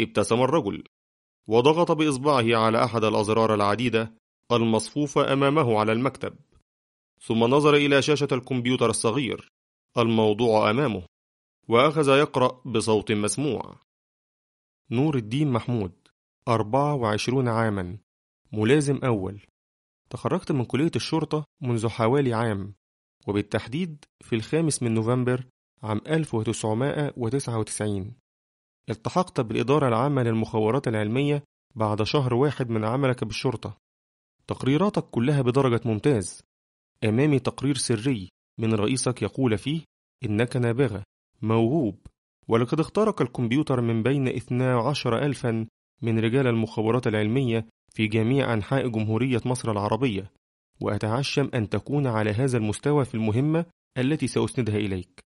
ابتسم الرجل وضغط بإصبعه على أحد الأزرار العديدة المصفوفة أمامه على المكتب ثم نظر إلى شاشة الكمبيوتر الصغير الموضوع أمامه وأخذ يقرأ بصوت مسموع نور الدين محمود 24 عاما ملازم أول تخرجت من كلية الشرطة منذ حوالي عام وبالتحديد في الخامس من نوفمبر عام 1999 التحقت بالإدارة العامة للمخابرات العلمية بعد شهر واحد من عملك بالشرطة تقريراتك كلها بدرجة ممتاز أمامي تقرير سري من رئيسك يقول فيه إنك نابغة موهوب ولقد اختارك الكمبيوتر من بين 12 ألفا من رجال المخابرات العلمية في جميع أنحاء جمهورية مصر العربية وأتعشم أن تكون على هذا المستوى في المهمة التي سأسندها إليك